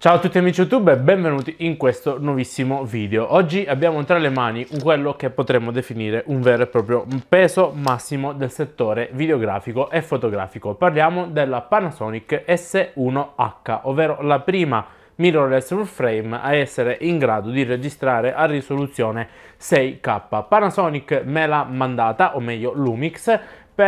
Ciao a tutti amici YouTube e benvenuti in questo nuovissimo video. Oggi abbiamo tra le mani quello che potremmo definire un vero e proprio peso massimo del settore videografico e fotografico. Parliamo della Panasonic S1H, ovvero la prima mirrorless full frame a essere in grado di registrare a risoluzione 6K. Panasonic me l'ha mandata, o meglio Lumix,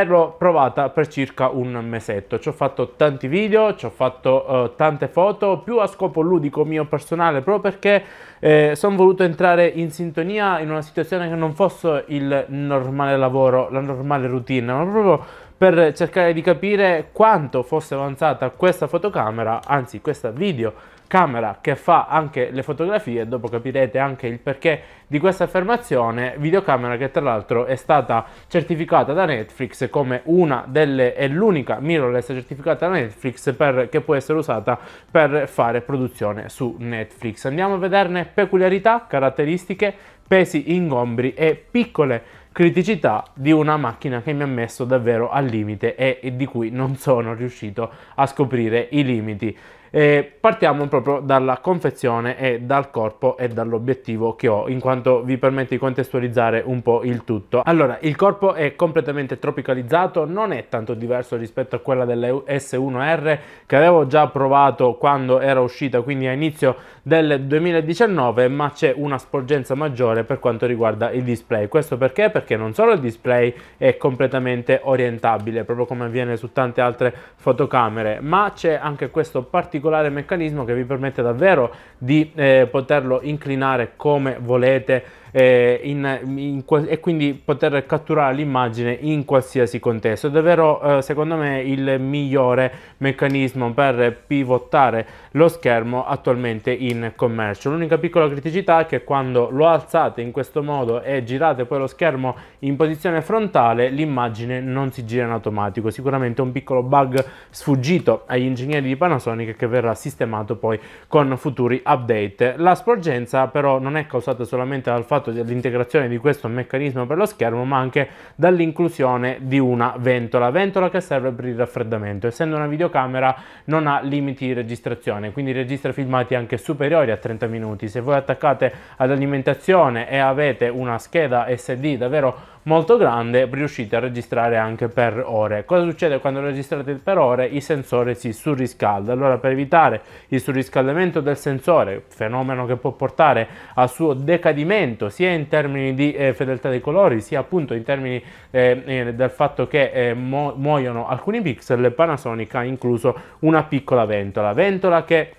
l'ho provata per circa un mesetto. Ci ho fatto tanti video, ci ho fatto eh, tante foto, più a scopo ludico mio personale, proprio perché eh, sono voluto entrare in sintonia in una situazione che non fosse il normale lavoro, la normale routine, ma proprio per cercare di capire quanto fosse avanzata questa fotocamera, anzi questa video camera che fa anche le fotografie, dopo capirete anche il perché di questa affermazione, videocamera che tra l'altro è stata certificata da Netflix come una delle, è l'unica mirrorless certificata da Netflix per, che può essere usata per fare produzione su Netflix. Andiamo a vederne peculiarità, caratteristiche, pesi, ingombri e piccole criticità di una macchina che mi ha messo davvero al limite e di cui non sono riuscito a scoprire i limiti. Eh, partiamo proprio dalla confezione e dal corpo e dall'obiettivo che ho, in quanto vi permette di contestualizzare un po' il tutto. Allora, il corpo è completamente tropicalizzato, non è tanto diverso rispetto a quella delle s 1 r che avevo già provato quando era uscita, quindi a inizio del 2019, ma c'è una sporgenza maggiore per quanto riguarda il display. Questo perché? Perché non solo il display è completamente orientabile, proprio come avviene su tante altre fotocamere, ma c'è anche questo particolare particolare meccanismo che vi permette davvero di eh, poterlo inclinare come volete eh, in, in, e quindi poter catturare l'immagine in qualsiasi contesto. È davvero eh, secondo me il migliore meccanismo per pivotare lo schermo attualmente in commercio. L'unica piccola criticità è che quando lo alzate in questo modo e girate poi lo schermo in posizione frontale l'immagine non si gira in automatico. Sicuramente un piccolo bug sfuggito agli ingegneri di Panasonic che verrà sistemato poi con futuri update. La sporgenza però non è causata solamente dal fatto fatto dell'integrazione di questo meccanismo per lo schermo, ma anche dall'inclusione di una ventola, ventola che serve per il raffreddamento. Essendo una videocamera non ha limiti di registrazione, quindi registra filmati anche superiori a 30 minuti. Se voi attaccate all'alimentazione e avete una scheda SD davvero molto grande riuscite a registrare anche per ore. Cosa succede quando registrate per ore? Il sensore si surriscalda, allora per evitare il surriscaldamento del sensore, fenomeno che può portare al suo decadimento sia in termini di eh, fedeltà dei colori sia appunto in termini eh, eh, del fatto che eh, mu muoiono alcuni pixel, Panasonic ha incluso una piccola ventola, ventola che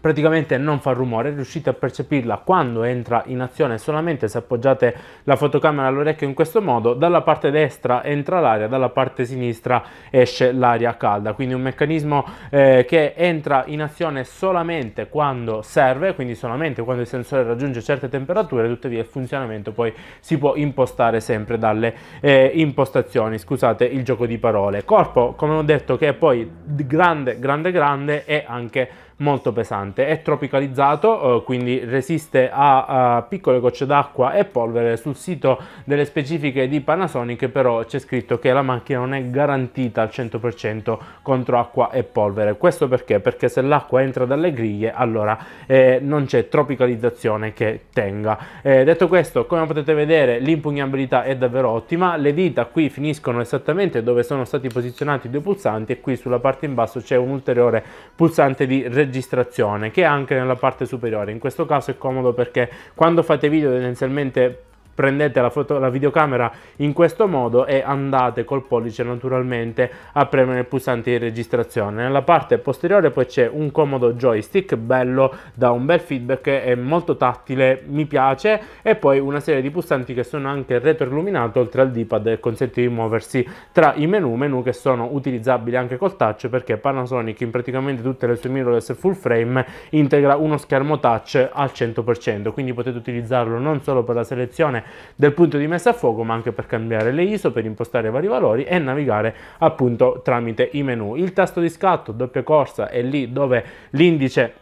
praticamente non fa rumore, riuscite a percepirla quando entra in azione solamente se appoggiate la fotocamera all'orecchio in questo modo, dalla parte destra entra l'aria, dalla parte sinistra esce l'aria calda, quindi un meccanismo eh, che entra in azione solamente quando serve, quindi solamente quando il sensore raggiunge certe temperature, tuttavia il funzionamento poi si può impostare sempre dalle eh, impostazioni, scusate il gioco di parole. Corpo, come ho detto, che è poi grande, grande, grande e anche molto pesante. È tropicalizzato, eh, quindi resiste a, a piccole gocce d'acqua e polvere. Sul sito delle specifiche di Panasonic però c'è scritto che la macchina non è garantita al 100% contro acqua e polvere. Questo perché? Perché se l'acqua entra dalle griglie allora eh, non c'è tropicalizzazione che tenga. Eh, detto questo, come potete vedere l'impugnabilità è davvero ottima. Le dita qui finiscono esattamente dove sono stati posizionati i due pulsanti e qui sulla parte in basso c'è un ulteriore pulsante di registrazione registrazione che è anche nella parte superiore in questo caso è comodo perché quando fate video tendenzialmente prendete la, foto, la videocamera in questo modo e andate col pollice naturalmente a premere il pulsante di registrazione. Nella parte posteriore poi c'è un comodo joystick bello da un bel feedback, è molto tattile, mi piace e poi una serie di pulsanti che sono anche retroilluminati oltre al D-pad e consente di muoversi tra i menu, menu che sono utilizzabili anche col touch perché Panasonic in praticamente tutte le sue mirrorless full frame integra uno schermo touch al 100% quindi potete utilizzarlo non solo per la selezione del punto di messa a fuoco, ma anche per cambiare le ISO, per impostare vari valori e navigare appunto tramite i menu. Il tasto di scatto, doppia corsa, è lì dove l'indice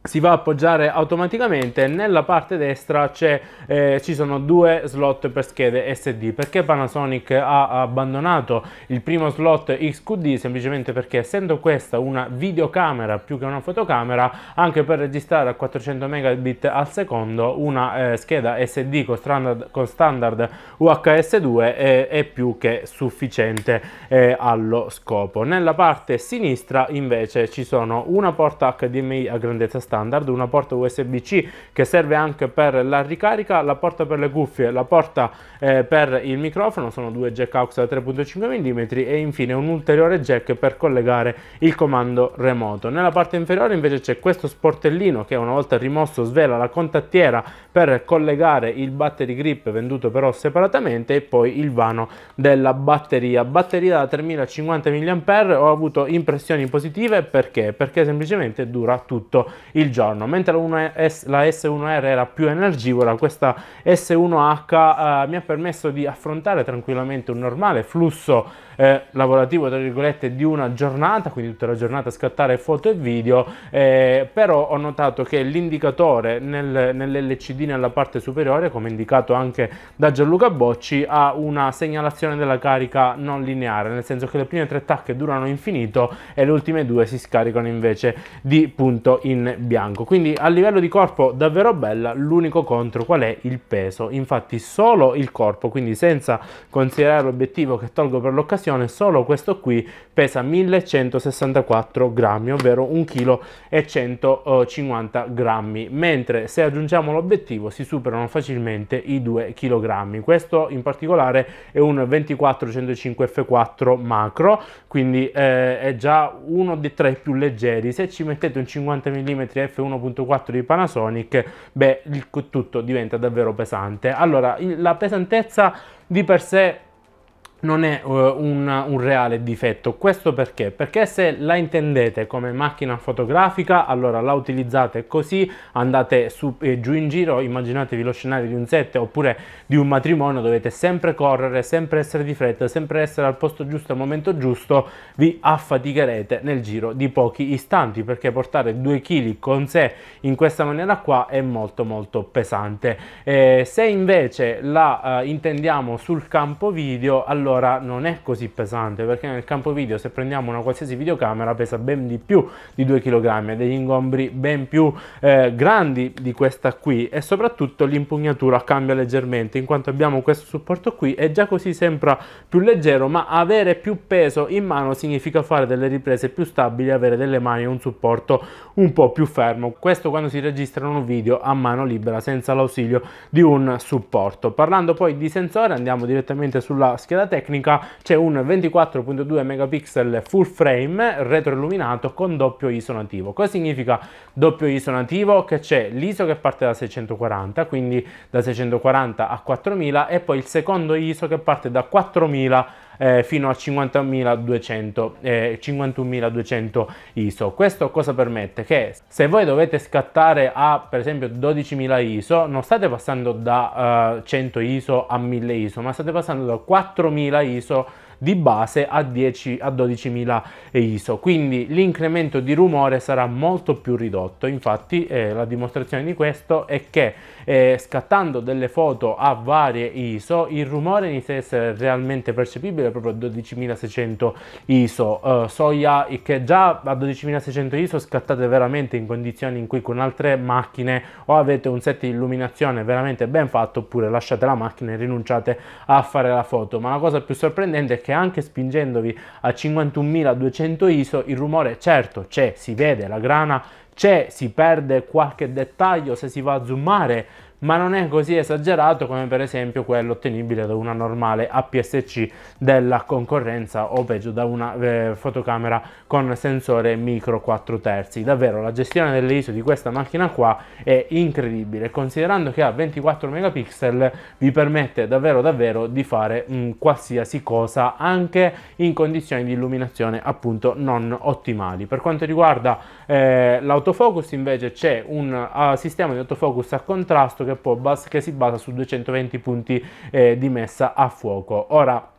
si va a appoggiare automaticamente nella parte destra eh, ci sono due slot per schede SD perché Panasonic ha abbandonato il primo slot XQD semplicemente perché essendo questa una videocamera più che una fotocamera anche per registrare a 400 megabit al secondo una eh, scheda SD con standard, con standard UHS2 è, eh, è, più che sufficiente eh, allo scopo nella parte sinistra invece ci sono una porta HDMI a grandezza standard, una porta USB-C che serve anche per la ricarica, la porta per le cuffie, la porta eh, per il microfono, sono due jack aux da 3.5 mm e infine un ulteriore jack per collegare il comando remoto. Nella parte inferiore invece c'è questo sportellino che una volta rimosso svela la contattiera per collegare il battery grip venduto però separatamente e poi il vano della batteria. Batteria da 3050 mAh, ho avuto impressioni positive perché? Perché semplicemente dura tutto il il giorno. Mentre la, S1R era più energivora, questa S1H eh, mi ha permesso di affrontare tranquillamente un normale flusso eh, lavorativo tra virgolette di una giornata, quindi tutta la giornata scattare foto e video, eh, però ho notato che l'indicatore nel, nell'LCD nella parte superiore, come indicato anche da Gianluca Bocci, ha una segnalazione della carica non lineare, nel senso che le prime tre tacche durano infinito e le ultime due si scaricano invece di punto in bianco. Quindi a livello di corpo davvero bella, l'unico contro qual è il peso. Infatti solo il corpo, quindi senza considerare l'obiettivo che tolgo per l'occasione, confezione solo questo qui pesa 1164 grammi ovvero 1,150 kg mentre se aggiungiamo l'obiettivo si superano facilmente i 2 kg questo in particolare è un 2405 f4 macro quindi eh, è già uno dei tre più leggeri se ci mettete un 50 mm f1.4 di Panasonic beh il tutto diventa davvero pesante allora la pesantezza di per sé non è uh, un, un, reale difetto. Questo perché? Perché se la intendete come macchina fotografica, allora la utilizzate così, andate su e giù in giro, immaginatevi lo scenario di un set oppure di un matrimonio, dovete sempre correre, sempre essere di fretta, sempre essere al posto giusto al momento giusto, vi affaticherete nel giro di pochi istanti perché portare 2 kg con sé in questa maniera qua è molto molto pesante. Eh, se invece la uh, intendiamo sul campo video, allora allora non è così pesante perché nel campo video se prendiamo una qualsiasi videocamera pesa ben di più di 2 kg ha degli ingombri ben più eh, grandi di questa qui e soprattutto l'impugnatura cambia leggermente in quanto abbiamo questo supporto qui è già così sembra più leggero ma avere più peso in mano significa fare delle riprese più stabili avere delle mani e un supporto un po' più fermo questo quando si registrano video a mano libera senza l'ausilio di un supporto parlando poi di sensore andiamo direttamente sulla scheda tecnica tecnica c'è un 24.2 megapixel full frame retroilluminato con doppio ISO nativo. Cosa significa doppio ISO nativo? Che c'è l'ISO che parte da 640, quindi da 640 a 4000 e poi il secondo ISO che parte da 4000 eh, fino a 50.200, eh, 51.200 ISO. Questo cosa permette? Che se voi dovete scattare a per esempio 12.000 ISO, non state passando da eh, 100 ISO a 1000 ISO, ma state passando da 4.000 ISO di base a 10 a 12.000 ISO, quindi l'incremento di rumore sarà molto più ridotto. Infatti eh, la dimostrazione di questo è che eh, scattando delle foto a varie ISO il rumore inizia a essere realmente percepibile proprio a 12600 ISO. Eh, soia che già a 12600 ISO scattate veramente in condizioni in cui con altre macchine o avete un set di illuminazione veramente ben fatto oppure lasciate la macchina e rinunciate a fare la foto. Ma la cosa più sorprendente è che perché anche spingendovi a 51.200 ISO il rumore certo c'è, si vede, la grana c'è, si perde qualche dettaglio se si va a zoomare ma non è così esagerato come per esempio quello ottenibile da una normale APS-C della concorrenza o peggio da una eh, fotocamera con sensore micro 4 terzi. Davvero la gestione delle ISO di questa macchina qua è incredibile, considerando che ha 24 megapixel vi permette davvero davvero di fare mh, mm, qualsiasi cosa anche in condizioni di illuminazione appunto non ottimali. Per quanto riguarda eh, l'autofocus invece c'è un uh, sistema di autofocus a contrasto che, può, che si basa su 220 punti eh, di messa a fuoco. Ora,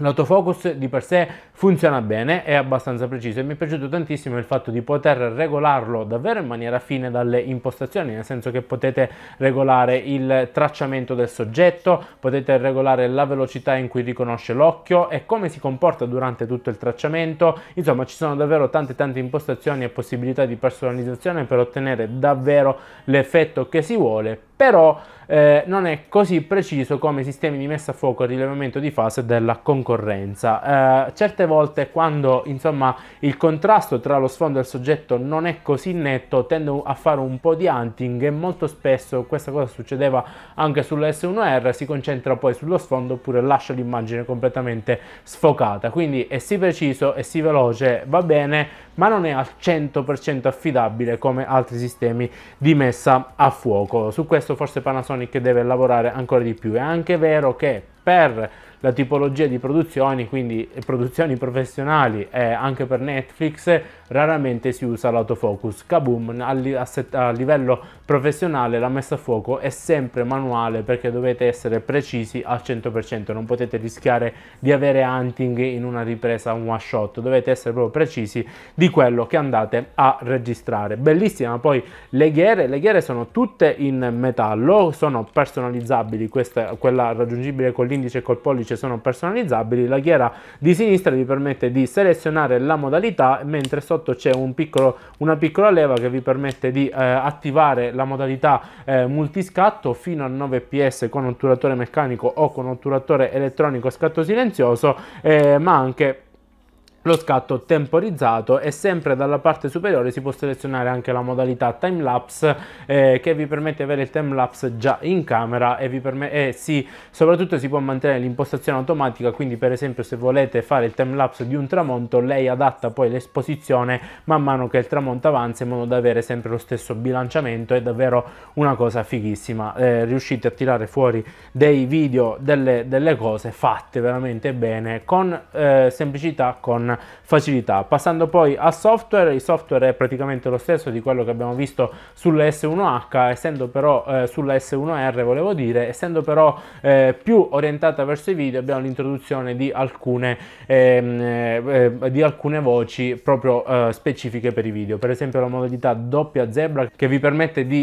L'autofocus di per sé funziona bene, è abbastanza preciso e mi è piaciuto tantissimo il fatto di poter regolarlo davvero in maniera fine dalle impostazioni, nel senso che potete regolare il tracciamento del soggetto, potete regolare la velocità in cui riconosce l'occhio e come si comporta durante tutto il tracciamento, insomma ci sono davvero tante tante impostazioni e possibilità di personalizzazione per ottenere davvero l'effetto che si vuole, però eh, non è così preciso come i sistemi di messa a fuoco e rilevamento di fase della concorrenza. Eh, certe volte quando insomma, il contrasto tra lo sfondo e il soggetto non è così netto tendo a fare un po' di hunting e molto spesso questa cosa succedeva anche sulls 1 r si concentra poi sullo sfondo oppure lascia l'immagine completamente sfocata. Quindi è sì preciso è sì veloce, va bene ma non è al 100% affidabile come altri sistemi di messa a fuoco. Su questo forse Panasonic deve lavorare ancora di più. È anche vero che per la tipologia di produzioni, quindi produzioni professionali e anche per Netflix, raramente si usa l'autofocus. Kaboom, a, li a, a livello professionale la messa a fuoco è sempre manuale perché dovete essere precisi al 100%, non potete rischiare di avere hunting in una ripresa un one shot, dovete essere proprio precisi di quello che andate a registrare. Bellissima poi le ghiere, le ghiere sono tutte in metallo, sono personalizzabili, questa, quella raggiungibile con l'indice e col pollice sono personalizzabili, la ghiera di sinistra vi permette di selezionare la modalità mentre sotto sotto c'è un piccolo, una piccola leva che vi permette di eh, attivare la modalità eh, multiscatto fino a 9 ps con otturatore meccanico o con otturatore elettronico a scatto silenzioso, eh, ma anche lo scatto temporizzato e sempre dalla parte superiore si può selezionare anche la modalità time lapse eh, che vi permette di avere il time lapse già in camera e, e eh, si, soprattutto si può mantenere l'impostazione automatica quindi per esempio se volete fare il time lapse di un tramonto lei adatta poi l'esposizione man mano che il tramonto avanza in modo da avere sempre lo stesso bilanciamento è davvero una cosa fighissima eh, riuscite a tirare fuori dei video delle, delle cose fatte veramente bene con eh, semplicità con facilità. Passando poi al software, il software è praticamente lo stesso di quello che abbiamo visto sulla S1H, essendo però eh, sulla S1R volevo dire, essendo però eh, più orientata verso i video abbiamo l'introduzione di alcune, ehm, eh, eh, di alcune voci proprio eh, specifiche per i video, per esempio la modalità doppia zebra che vi permette di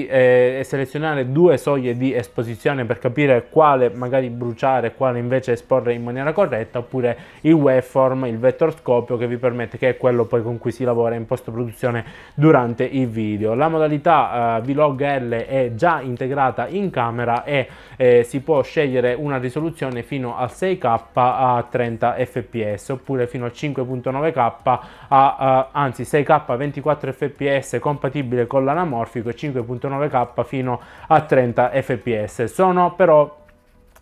selezionare due soglie di esposizione per capire quale magari bruciare, quale invece esporre in maniera corretta, oppure il waveform, il vector scope proprio che vi permette, che è quello poi con cui si lavora in post-produzione durante il video. La modalità eh, Vlog L è già integrata in camera e eh, si può scegliere una risoluzione fino a 6K a 30 fps oppure fino a 5.9K a, a, anzi 6K a 24 fps compatibile con l'anamorfico e 5.9K fino a 30 fps. Sono però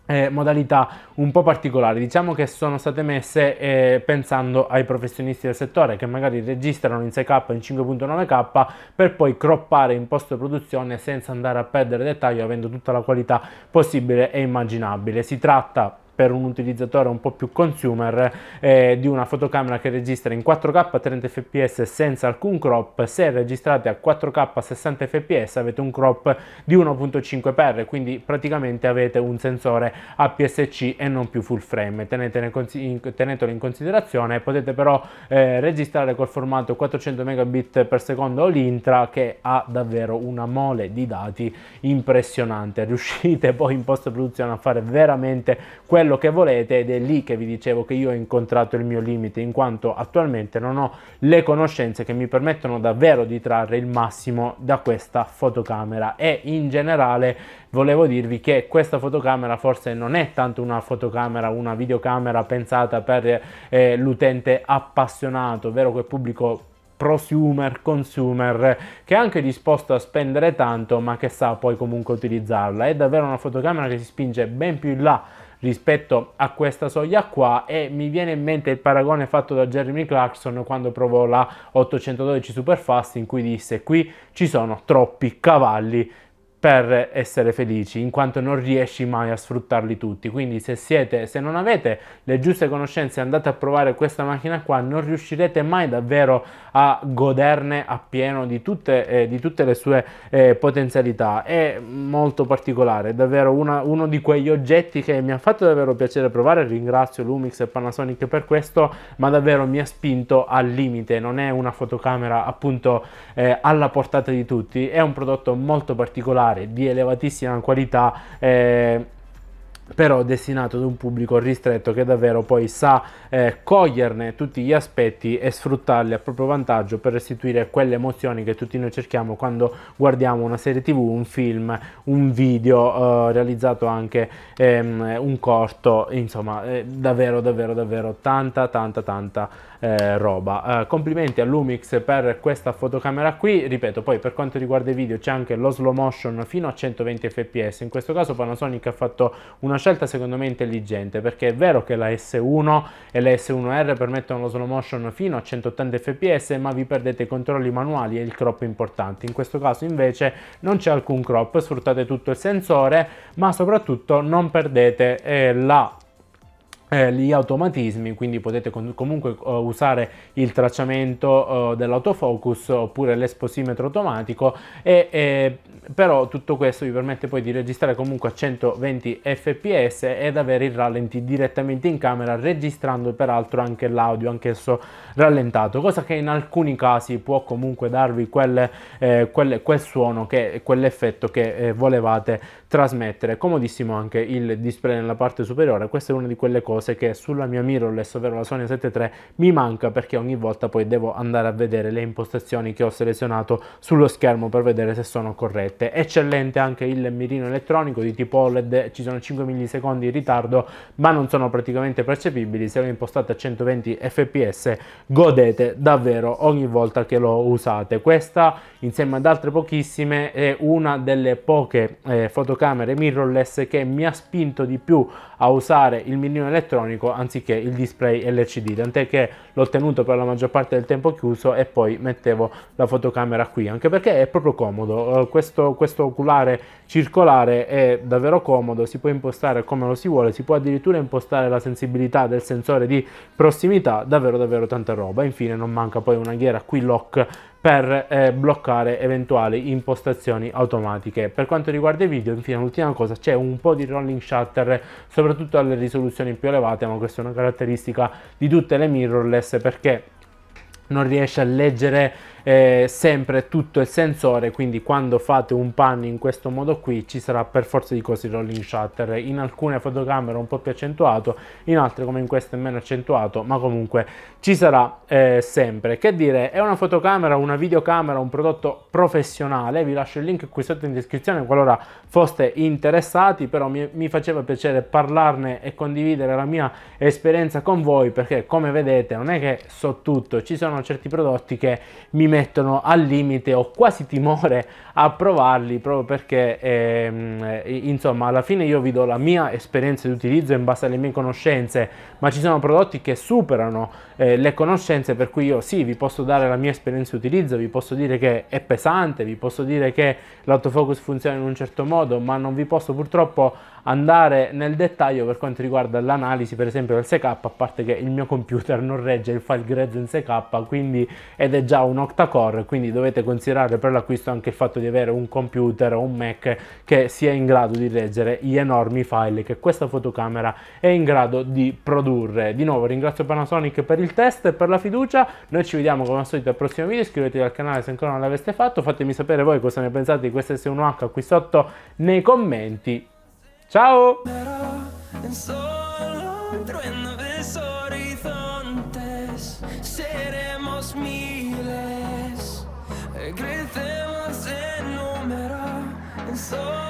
eh, modalità un po' particolari, diciamo che sono state messe eh, pensando ai professionisti del settore che magari registrano in 6K, in 5.9K per poi croppare in post produzione senza andare a perdere dettaglio avendo tutta la qualità possibile e immaginabile. Si tratta per un utilizzatore un po' più consumer eh, di una fotocamera che registra in 4K a 30 fps senza alcun crop se registrate a 4K a 60 fps avete un crop di 1.5x quindi praticamente avete un sensore APS-C e non più full frame tenetelo in considerazione potete però eh, registrare col formato 400 megabit per secondo o l'intra che ha davvero una mole di dati impressionante riuscite poi in post produzione a fare veramente quello quello che volete ed è lì che vi dicevo che io ho incontrato il mio limite in quanto attualmente non ho le conoscenze che mi permettono davvero di trarre il massimo da questa fotocamera e in generale volevo dirvi che questa fotocamera forse non è tanto una fotocamera una videocamera pensata per eh, l'utente appassionato ovvero quel pubblico prosumer, consumer, che è anche disposto a spendere tanto ma che sa poi comunque utilizzarla. È davvero una fotocamera che si spinge ben più in là rispetto a questa soglia qua e mi viene in mente il paragone fatto da Jeremy Clarkson quando provò la 812 Superfast in cui disse qui ci sono troppi cavalli per essere felici, in quanto non riesci mai a sfruttarli tutti. Quindi se, siete, se non avete le giuste conoscenze andate a provare questa macchina qua, non riuscirete mai davvero a goderne appieno di tutte, eh, di tutte le sue eh, potenzialità. È molto particolare, è davvero una, uno di quegli oggetti che mi ha fatto davvero piacere provare, ringrazio Lumix e Panasonic per questo, ma davvero mi ha spinto al limite, non è una fotocamera appunto eh, alla portata di tutti, è un prodotto molto particolare popolare di elevatissima qualità eh, però destinato ad un pubblico ristretto che davvero poi sa eh, coglierne tutti gli aspetti e sfruttarli a proprio vantaggio per restituire quelle emozioni che tutti noi cerchiamo quando guardiamo una serie tv, un film, un video eh, realizzato anche ehm, un corto, insomma eh, davvero davvero davvero tanta tanta tanta eh, roba. Eh, complimenti a Lumix per questa fotocamera qui, ripeto, poi per quanto riguarda i video c'è anche lo slow motion fino a 120 fps, in questo caso Panasonic ha fatto una scelta secondo me intelligente, perché è vero che la S1 e la S1R permettono lo slow motion fino a 180 fps, ma vi perdete i controlli manuali e il crop importanti, in questo caso invece non c'è alcun crop, sfruttate tutto il sensore, ma soprattutto non perdete eh, la eh, gli automatismi, quindi potete comunque eh, usare il tracciamento eh, dell'autofocus oppure l'esposimetro automatico, e, e, però tutto questo vi permette poi di registrare comunque a 120 fps ed avere il rallenti direttamente in camera, registrando peraltro anche l'audio, anch'esso rallentato, cosa che in alcuni casi può comunque darvi quel, eh, quel, quel suono, che, quell'effetto che eh, volevate trasmettere. Comodissimo anche il display nella parte superiore, questa è una di quelle cose cose che sulla mia mirrorless, ovvero la Sony 73, mi manca perché ogni volta poi devo andare a vedere le impostazioni che ho selezionato sullo schermo per vedere se sono corrette. Eccellente anche il mirino elettronico di tipo OLED, ci sono 5 millisecondi in ritardo, ma non sono praticamente percepibili, se lo impostate a 120 fps godete davvero ogni volta che lo usate. Questa insieme ad altre pochissime è una delle poche eh, fotocamere mirrorless che mi ha spinto di più a usare il mirino elettronico elettronico anziché il display LCD, tant'è che l'ho tenuto per la maggior parte del tempo chiuso e poi mettevo la fotocamera qui, anche perché è proprio comodo, eh, questo, questo oculare circolare è davvero comodo, si può impostare come lo si vuole, si può addirittura impostare la sensibilità del sensore di prossimità, davvero davvero tanta roba, infine non manca poi una ghiera qui lock per eh, bloccare eventuali impostazioni automatiche. Per quanto riguarda i video, infine l'ultima cosa, c'è un po' di rolling shutter, soprattutto alle risoluzioni più elevate, ma questa è una caratteristica di tutte le mirrorless perché non riesce a leggere eh, sempre tutto il sensore quindi quando fate un pan in questo modo qui ci sarà per forza di cose il rolling shutter in alcune fotocamere un po' più accentuato in altre come in questa è meno accentuato ma comunque ci sarà eh, sempre che dire è una fotocamera una videocamera un prodotto professionale vi lascio il link qui sotto in descrizione qualora foste interessati però mi, mi faceva piacere parlarne e condividere la mia esperienza con voi perché come vedete non è che so tutto ci sono certi prodotti che mi mettono al limite, ho quasi timore a provarli proprio perché ehm, insomma alla fine io vi do la mia esperienza di utilizzo in base alle mie conoscenze, ma ci sono prodotti che superano eh, le conoscenze per cui io sì, vi posso dare la mia esperienza di utilizzo, vi posso dire che è pesante, vi posso dire che l'autofocus funziona in un certo modo, ma non vi posso purtroppo andare nel dettaglio per quanto riguarda l'analisi per esempio del 6K, a parte che il mio computer non regge il file grezzo in 6K quindi, ed è già un octa-core, quindi dovete considerare per l'acquisto anche il fatto di avere un computer o un Mac che sia in grado di reggere gli enormi file che questa fotocamera è in grado di produrre. Di nuovo ringrazio Panasonic per il test e per la fiducia, noi ci vediamo come al solito al prossimo video, iscrivetevi al canale se ancora non l'avete fatto, fatemi sapere voi cosa ne pensate di questa S1H qui sotto nei commenti En solo trueno de horizontes, seremos miles, crecemos en número en solo.